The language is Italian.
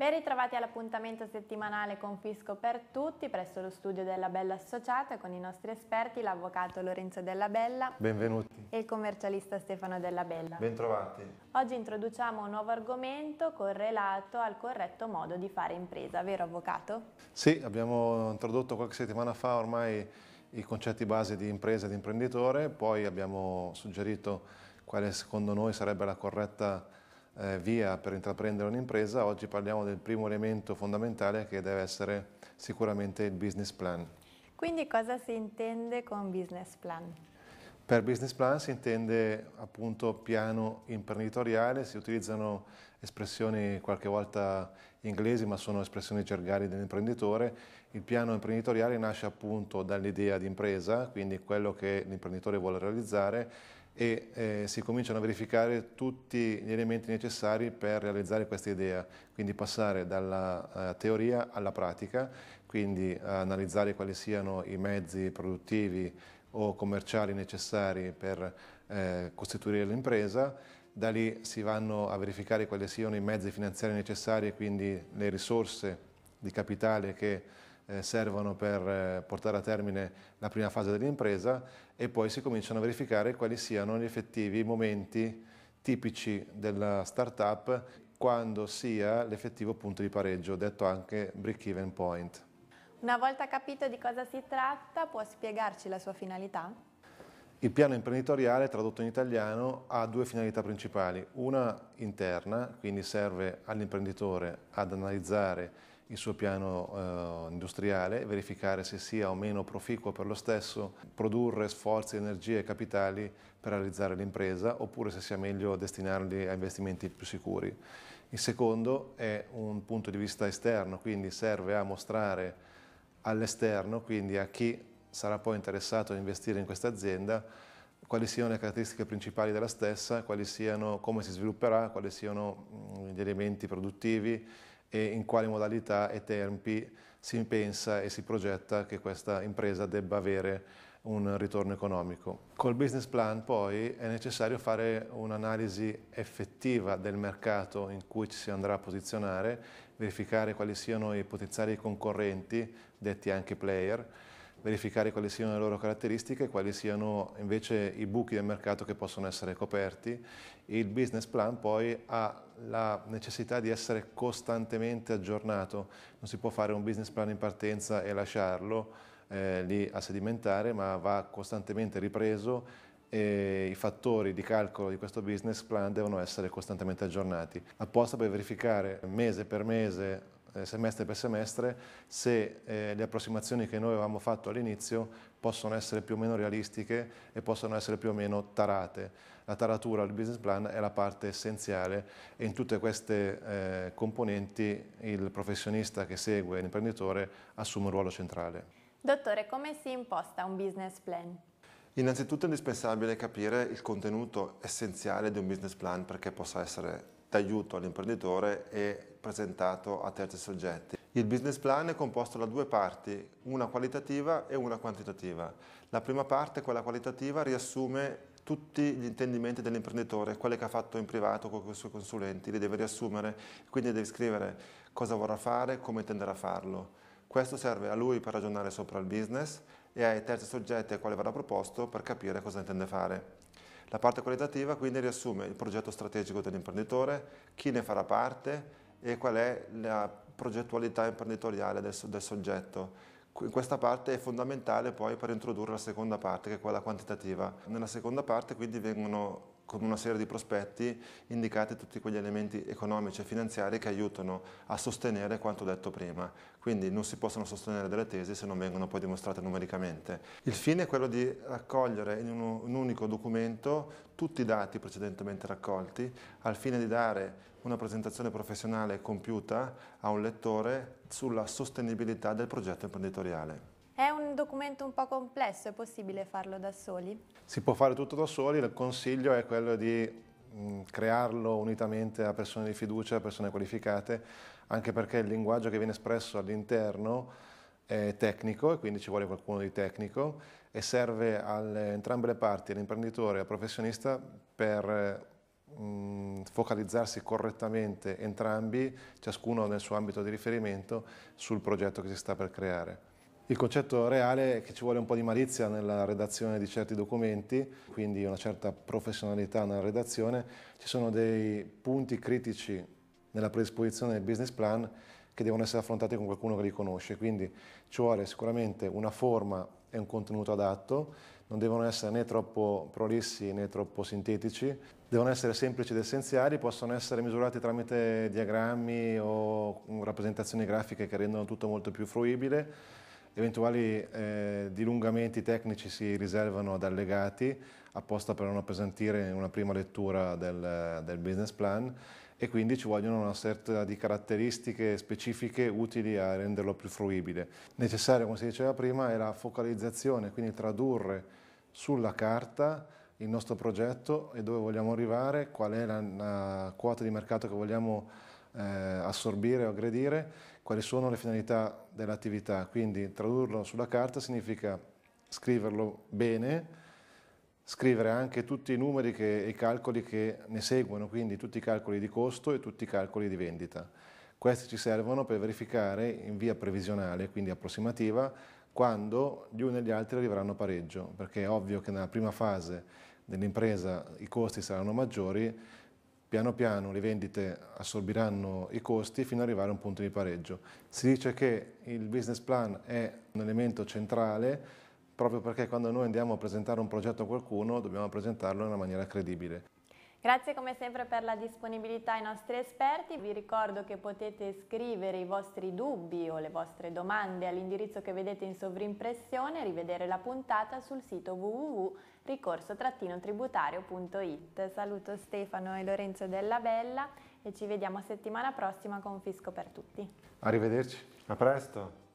Ben ritrovati all'appuntamento settimanale con Fisco per tutti presso lo studio della Bella Associata con i nostri esperti l'avvocato Lorenzo Della Bella. Benvenuti. E il commercialista Stefano Della Bella. Bentrovati. Oggi introduciamo un nuovo argomento correlato al corretto modo di fare impresa, vero avvocato? Sì, abbiamo introdotto qualche settimana fa ormai i concetti base di impresa e di imprenditore, poi abbiamo suggerito quale secondo noi sarebbe la corretta eh, via per intraprendere un'impresa, oggi parliamo del primo elemento fondamentale che deve essere sicuramente il business plan. Quindi cosa si intende con business plan? Per business plan si intende appunto piano imprenditoriale, si utilizzano espressioni qualche volta inglesi ma sono espressioni gergali dell'imprenditore. Il piano imprenditoriale nasce appunto dall'idea di impresa, quindi quello che l'imprenditore vuole realizzare e eh, si cominciano a verificare tutti gli elementi necessari per realizzare questa idea, quindi passare dalla eh, teoria alla pratica, quindi analizzare quali siano i mezzi produttivi o commerciali necessari per eh, costituire l'impresa, da lì si vanno a verificare quali siano i mezzi finanziari necessari, quindi le risorse di capitale che eh, servono per eh, portare a termine la prima fase dell'impresa e poi si cominciano a verificare quali siano gli effettivi momenti tipici della startup quando sia l'effettivo punto di pareggio, detto anche break-even point. Una volta capito di cosa si tratta, può spiegarci la sua finalità? Il piano imprenditoriale, tradotto in italiano, ha due finalità principali. Una interna, quindi serve all'imprenditore ad analizzare il suo piano eh, industriale, verificare se sia o meno proficuo per lo stesso, produrre sforzi, energie e capitali per realizzare l'impresa oppure se sia meglio destinarli a investimenti più sicuri. Il secondo è un punto di vista esterno, quindi serve a mostrare all'esterno, quindi a chi sarà poi interessato a investire in questa azienda, quali siano le caratteristiche principali della stessa, quali siano, come si svilupperà, quali siano mm, gli elementi produttivi, e in quali modalità e tempi si pensa e si progetta che questa impresa debba avere un ritorno economico. Col business plan poi è necessario fare un'analisi effettiva del mercato in cui ci si andrà a posizionare, verificare quali siano i potenziali concorrenti, detti anche player, verificare quali siano le loro caratteristiche, quali siano invece i buchi del mercato che possono essere coperti. Il business plan poi ha la necessità di essere costantemente aggiornato, non si può fare un business plan in partenza e lasciarlo eh, lì a sedimentare, ma va costantemente ripreso e i fattori di calcolo di questo business plan devono essere costantemente aggiornati, apposta per verificare mese per mese eh, semestre per semestre se eh, le approssimazioni che noi avevamo fatto all'inizio possono essere più o meno realistiche e possono essere più o meno tarate. La taratura del business plan è la parte essenziale e in tutte queste eh, componenti il professionista che segue l'imprenditore assume un ruolo centrale. Dottore, come si imposta un business plan? Innanzitutto è indispensabile capire il contenuto essenziale di un business plan perché possa essere d'aiuto all'imprenditore e presentato a terzi soggetti. Il business plan è composto da due parti, una qualitativa e una quantitativa. La prima parte, quella qualitativa, riassume tutti gli intendimenti dell'imprenditore, quelli che ha fatto in privato con i suoi consulenti, li deve riassumere, quindi deve scrivere cosa vorrà fare, come intenderà farlo. Questo serve a lui per ragionare sopra il business e ai terzi soggetti a quale verrà proposto per capire cosa intende fare. La parte qualitativa quindi riassume il progetto strategico dell'imprenditore, chi ne farà parte e qual è la progettualità imprenditoriale del, del soggetto. questa parte è fondamentale poi per introdurre la seconda parte, che è quella quantitativa. Nella seconda parte quindi vengono con una serie di prospetti indicate tutti quegli elementi economici e finanziari che aiutano a sostenere quanto detto prima. Quindi non si possono sostenere delle tesi se non vengono poi dimostrate numericamente. Il fine è quello di raccogliere in un unico documento tutti i dati precedentemente raccolti al fine di dare una presentazione professionale compiuta a un lettore sulla sostenibilità del progetto imprenditoriale un documento un po' complesso, è possibile farlo da soli? Si può fare tutto da soli, il consiglio è quello di mm, crearlo unitamente a persone di fiducia, a persone qualificate, anche perché il linguaggio che viene espresso all'interno è tecnico e quindi ci vuole qualcuno di tecnico e serve ad entrambe le parti, all'imprenditore e al professionista, per mm, focalizzarsi correttamente entrambi, ciascuno nel suo ambito di riferimento, sul progetto che si sta per creare. Il concetto reale è che ci vuole un po' di malizia nella redazione di certi documenti, quindi una certa professionalità nella redazione. Ci sono dei punti critici nella predisposizione del business plan che devono essere affrontati con qualcuno che li conosce, quindi ci vuole sicuramente una forma e un contenuto adatto, non devono essere né troppo prolissi né troppo sintetici, devono essere semplici ed essenziali, possono essere misurati tramite diagrammi o rappresentazioni grafiche che rendono tutto molto più fruibile Eventuali eh, dilungamenti tecnici si riservano ad allegati, apposta per non appesantire una prima lettura del, del business plan e quindi ci vogliono una serie di caratteristiche specifiche utili a renderlo più fruibile. Necessaria, come si diceva prima, è la focalizzazione, quindi tradurre sulla carta il nostro progetto e dove vogliamo arrivare, qual è la, la quota di mercato che vogliamo eh, assorbire o aggredire, quali sono le finalità dell'attività. Quindi tradurlo sulla carta significa scriverlo bene, scrivere anche tutti i numeri e i calcoli che ne seguono, quindi tutti i calcoli di costo e tutti i calcoli di vendita. Questi ci servono per verificare in via previsionale, quindi approssimativa, quando gli uni e gli altri arriveranno a pareggio, perché è ovvio che nella prima fase dell'impresa i costi saranno maggiori, Piano piano le vendite assorbiranno i costi fino ad arrivare a un punto di pareggio. Si dice che il business plan è un elemento centrale proprio perché quando noi andiamo a presentare un progetto a qualcuno dobbiamo presentarlo in una maniera credibile. Grazie come sempre per la disponibilità ai nostri esperti, vi ricordo che potete scrivere i vostri dubbi o le vostre domande all'indirizzo che vedete in sovrimpressione e rivedere la puntata sul sito www ricorso-tributario.it. Saluto Stefano e Lorenzo Della Bella e ci vediamo settimana prossima con Fisco per tutti. Arrivederci. A presto.